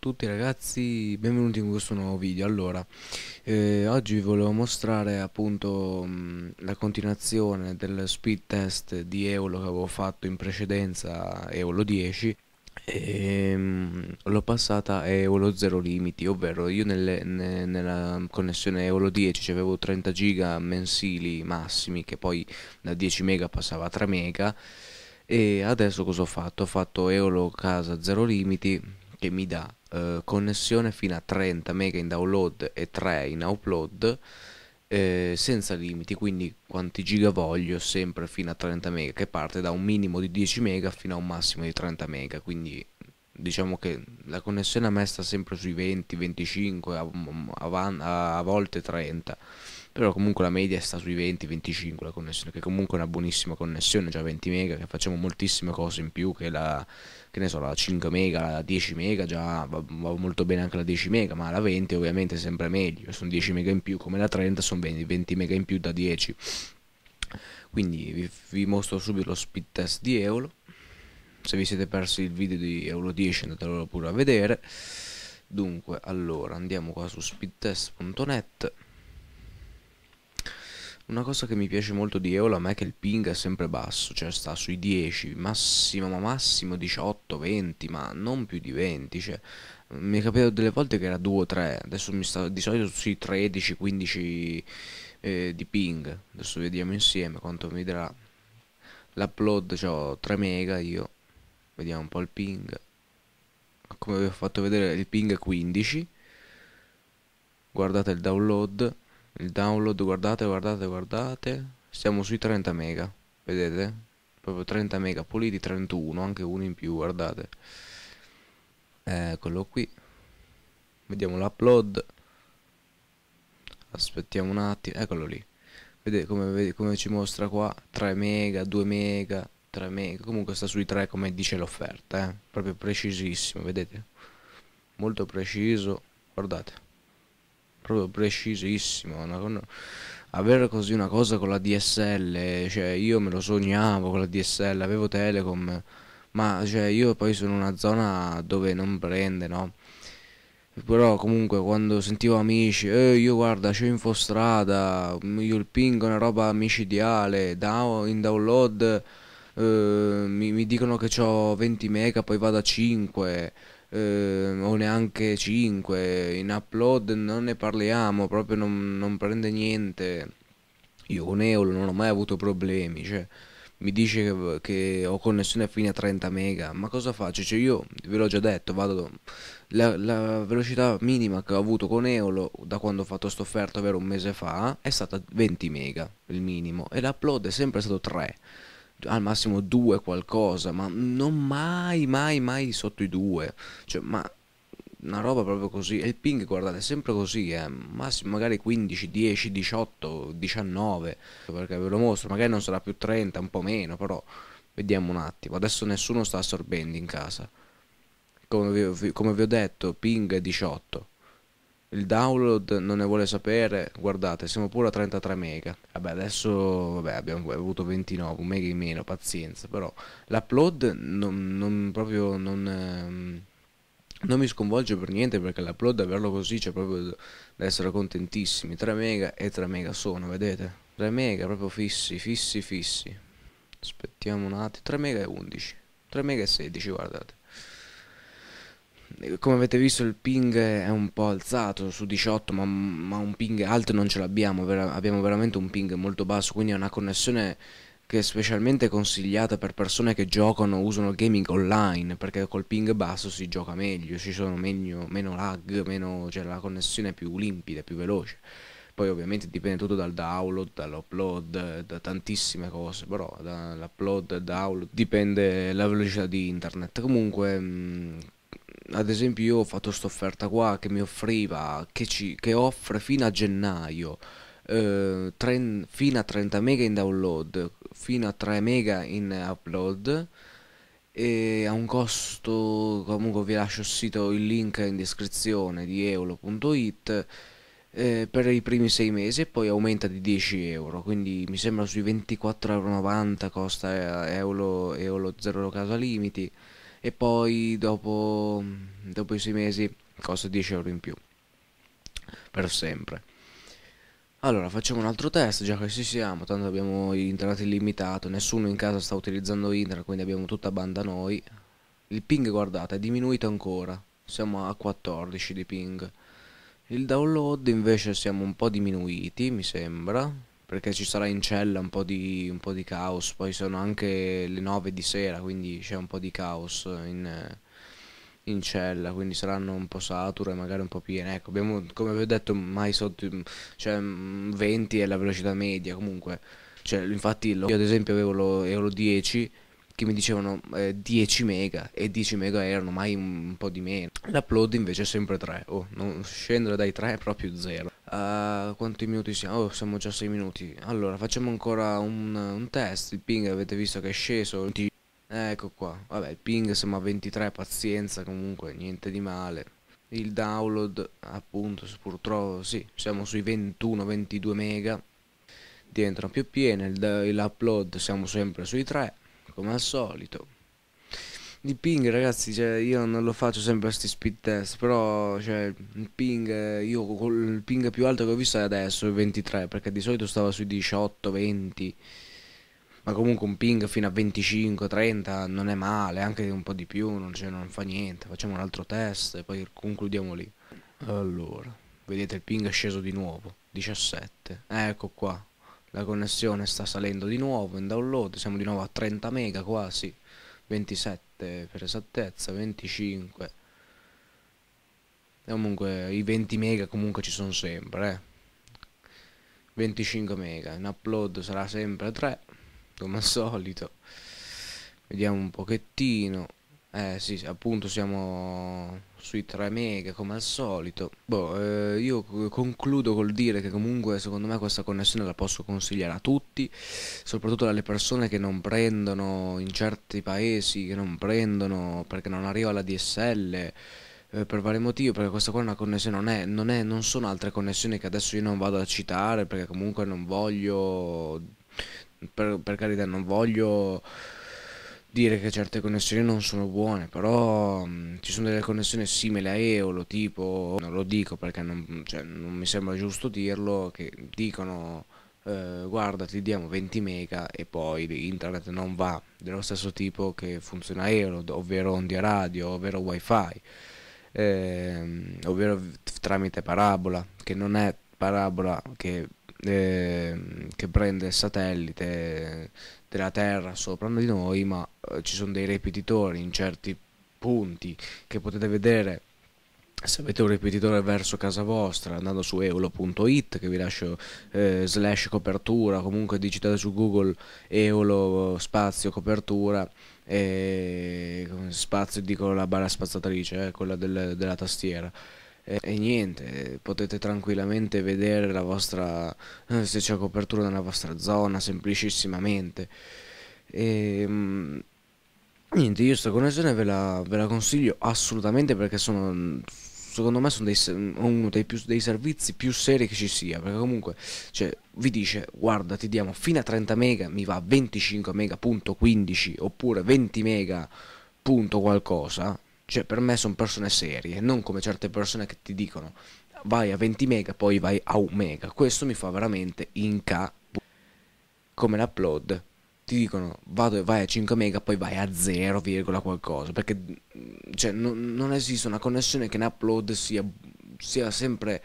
tutti ragazzi, benvenuti in questo nuovo video Allora, eh, oggi vi volevo mostrare appunto mh, mm, la continuazione del speed test di Eolo che avevo fatto in precedenza, Eolo 10 ehm, l'ho passata a Eolo 0 limiti ovvero io nelle, ne, nella connessione Eolo 10 avevo 30 giga mensili massimi che poi da 10 mega passava a 3 mega e adesso cosa ho fatto? ho fatto Eolo casa 0 limiti che mi dà eh, connessione fino a 30 mega in download e 3 in upload eh, senza limiti, quindi quanti giga voglio sempre fino a 30 mega, che parte da un minimo di 10 mega fino a un massimo di 30 mega, quindi diciamo che la connessione a me sta sempre sui 20, 25, a, a, a volte 30 però comunque la media sta sui 20-25 la connessione, che comunque è una buonissima connessione, già 20 mega, che facciamo moltissime cose in più che la, che ne so, la 5 mega, la 10 mega, già va, va molto bene anche la 10 mega, ma la 20 ovviamente è sempre meglio, sono 10 mega in più, come la 30 sono 20, 20 mega in più da 10. Quindi vi, vi mostro subito lo speed test di Eolo, se vi siete persi il video di Euro 10 andatelo pure a vedere dunque allora andiamo qua su speedtest.net una cosa che mi piace molto di Eola è che il ping è sempre basso, cioè sta sui 10, massimo massimo 18, 20, ma non più di 20, cioè mi è capitato delle volte che era 2 o 3, adesso mi sta di solito sui 13, 15 eh, di ping, adesso vediamo insieme quanto mi darà l'upload, cioè ho 3 mega io, vediamo un po' il ping, come vi ho fatto vedere il ping è 15, guardate il download il download guardate guardate guardate siamo sui 30 mega vedete proprio 30 mega puliti 31 anche uno in più guardate eccolo eh, qui vediamo l'upload aspettiamo un attimo eccolo lì vedete come, come ci mostra qua 3 mega 2 mega 3 mega comunque sta sui 3 come dice l'offerta eh? proprio precisissimo vedete molto preciso guardate proprio precisissimo. Una, avere così una cosa con la DSL, cioè io me lo sognavo con la DSL, avevo Telecom, ma cioè io poi sono in una zona dove non prende, no? Però comunque quando sentivo amici, eh, io guarda c'ho Infostrada, io il ping è una roba micidiale, down, in download eh, mi, mi, dicono che ho 20 mega, poi vado a 5, eh, o neanche 5, in upload non ne parliamo, proprio non, non prende niente. Io con Eolo non ho mai avuto problemi, cioè mi dice che, che, ho connessione fino a 30 mega, ma cosa faccio? Cioè io ve l'ho già detto, vado la, la, velocità minima che ho avuto con Eolo da quando ho fatto questa offerta, ovvero un mese fa, è stata 20 mega il minimo e l'upload è sempre stato 3 al massimo due qualcosa, ma non mai, mai, mai sotto i due. Cioè, ma una roba proprio così. E il ping, guardate, è sempre così, eh. Massimo magari 15, 10, 18, 19. Perché ve lo mostro, magari non sarà più 30, un po' meno, però vediamo un attimo. Adesso nessuno sta assorbendo in casa. Come vi, come vi ho detto, ping 18 il download non ne vuole sapere, guardate, siamo pure a 33 mega. Vabbè, adesso vabbè, abbiamo avuto 29, mega in meno, pazienza, però l'upload non, non proprio non, ehm, non mi sconvolge per niente perché l'upload averlo così c'è cioè proprio da essere contentissimi. 3 mega e 3 mega sono, vedete? 3 mega proprio fissi, fissi, fissi. Aspettiamo un attimo, 3 mega e 11, 3 mega e 16, guardate come avete visto il ping è un po' alzato su 18 ma, ma un ping alto non ce l'abbiamo vera abbiamo veramente un ping molto basso quindi è una connessione che è specialmente consigliata per persone che giocano usano gaming online perché col ping basso si gioca meglio ci sono meno, meno lag meno, cioè la connessione è più limpida più veloce poi ovviamente dipende tutto dal download, dall'upload, da tantissime cose, però dall'upload, download, dipende la velocità di internet. Comunque mm, ad esempio io ho fatto questa offerta qua che mi offriva, che, ci, che offre fino a gennaio, eh, tre, fino a 30 mega in download, fino a 3 mega in upload e a un costo, comunque vi lascio il sito, il link in descrizione di eolo.it eh, per i primi 6 mesi e poi aumenta di 10 euro quindi mi sembra sui 24,90 euro costa eolo, eolo 0 casa limiti e poi dopo, mm, dopo i sei mesi costa 10 euro in più per sempre allora facciamo un altro test già che ci siamo tanto abbiamo internet illimitato nessuno in casa sta utilizzando internet quindi abbiamo tutta banda noi il ping guardate è diminuito ancora siamo a 14 di ping il download invece siamo un po' diminuiti mi sembra perché ci sarà in cella un po' di, un po di caos, poi sono anche le 9 di sera, quindi c'è un po' di caos in, in, cella, quindi saranno un po' sature, magari un po' piene. Ecco, abbiamo, come vi ho detto, mai sotto, mm, cioè 20 mm, è la velocità media comunque. Cioè, infatti io ad esempio avevo lo, avevo 10 che mi dicevano eh, 10 mega e 10 mega erano mai un, po' di meno. L'upload invece è sempre 3, oh, non scendere dai 3 è proprio 0. Uh, ah, quanti minuti siamo? Oh, siamo già 6 minuti. Allora, facciamo ancora un, un test. Il ping avete visto che è sceso. Ecco qua. Vabbè, il ping siamo a 23, pazienza comunque, niente di male. Il download, appunto, purtroppo sì, siamo sui 21-22 mega. Diventano più piene, l'upload siamo sempre sui 3 come al solito. Il ping ragazzi, cioè, io non lo faccio sempre a sti speed test, però cioè, il ping, io il ping più alto che ho visto è adesso, il 23, perché di solito stava sui 18, 20, ma comunque un ping fino a 25, 30 non è male, anche un po' di più, non, cioè, non fa niente, facciamo un altro test e poi concludiamo lì. Allora, vedete il ping è sceso di nuovo, 17, ecco qua, la connessione sta salendo di nuovo in download, siamo di nuovo a 30 mega quasi, 27 per esattezza, 25. E comunque i 20 mega comunque ci sono sempre, eh. 25 mega, in upload sarà sempre 3, come al solito. Vediamo un pochettino. Eh sì, appunto siamo sui 3 mega come al solito. Boh, eh, io concludo col dire che comunque secondo me questa connessione la posso consigliare a tutti, soprattutto alle persone che non prendono in certi paesi, che non prendono perché non arriva la DSL eh, per vari motivi, perché questa qua è una connessione, non, è, non, è, non sono altre connessioni che adesso io non vado a citare perché comunque non voglio, per, per carità non voglio dire che certe connessioni non sono buone, però mh, mm, ci sono delle connessioni simili a Eolo, tipo, non lo dico perché non, cioè, non mi sembra giusto dirlo, che dicono eh, guarda ti diamo 20 mega e poi internet non va, dello stesso tipo che funziona Eolo, ovvero ondia radio, ovvero wifi, eh, ovvero tramite parabola, che non è parabola che eh, che prende il satellite della Terra sopra di noi, ma eh, ci sono dei ripetitori in certi punti che potete vedere se avete un ripetitore verso casa vostra andando su eolo.it che vi lascio eh, slash copertura comunque digitate su google eolo spazio copertura e spazio dico la barra spazzatrice eh, quella del, della tastiera e, e, niente potete tranquillamente vedere la vostra eh, se c'è copertura nella vostra zona semplicissimamente e, ehm, Niente, io questa connessione ve la, ve la, consiglio assolutamente perché sono, secondo me sono dei, uno dei, più, dei, servizi più seri che ci sia, perché comunque cioè, vi dice guarda ti diamo fino a 30 mega, mi va 25 mega punto 15 oppure 20 mega punto qualcosa, cioè per me sono persone serie, non come certe persone che ti dicono vai a 20 mega poi vai a 1 mega, questo mi fa veramente inca come l'upload ti dicono vado, vai a 5 mega, poi vai a 0, qualcosa, perché mm, cioè, non, non esiste una connessione che in upload sia, sia sempre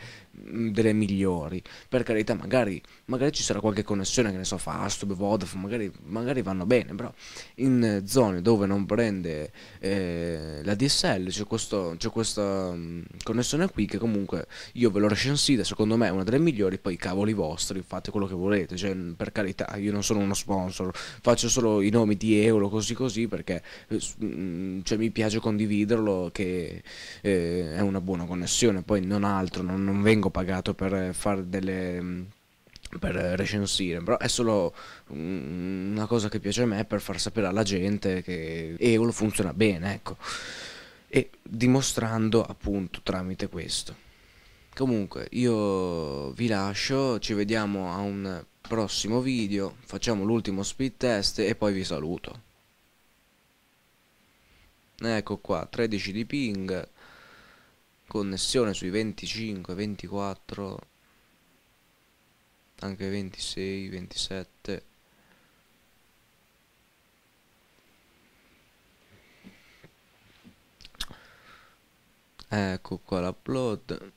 Mm, delle migliori. Per carità, magari, magari, ci sarà qualche connessione, che ne so, Fastub, Vodafone, magari, magari vanno bene, però in eh, zone dove non prende eh, la DSL c'è, questo, c'è questa mh, mm, connessione qui che comunque io ve l'ho recensita, secondo me è una delle migliori, poi cavoli vostri, fate quello che volete, cioè mm, per carità, io non sono uno sponsor, faccio solo i nomi di euro così così perché mh, eh, cioè, mi piace condividerlo che eh, è una buona connessione, poi non altro, non, non vengo vengo pagato per fare delle mm, per recensire, però è solo mm, una cosa che piace a me per far sapere alla gente che Eolo funziona bene, ecco. E dimostrando appunto tramite questo. Comunque, io vi lascio, ci vediamo a un prossimo video, facciamo l'ultimo speed test e poi vi saluto. Ecco qua, 13 di ping, connessione sui 25, 24, anche 26, 27. Ecco qua l'upload.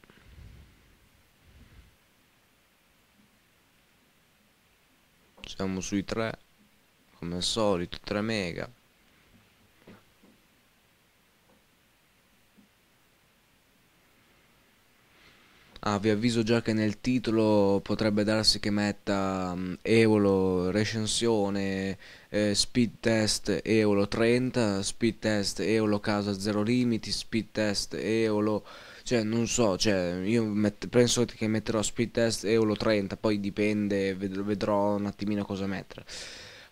Siamo sui 3, come al solito, 3 mega. Ah, vi avviso già che nel titolo potrebbe darsi che metta um, mm, Eolo recensione, eh, speed test Eolo 30, speed test Eolo casa zero limiti, speed test Eolo... Cioè, non so, cioè, io penso che metterò speed test Eolo 30, poi dipende, ved vedrò un attimino cosa mettere.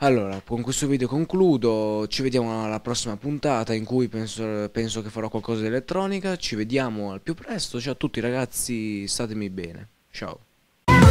Allora, con questo video concludo, ci vediamo alla prossima puntata in cui penso, penso che farò qualcosa di elettronica, ci vediamo al più presto, ciao a tutti ragazzi, statemi bene, ciao.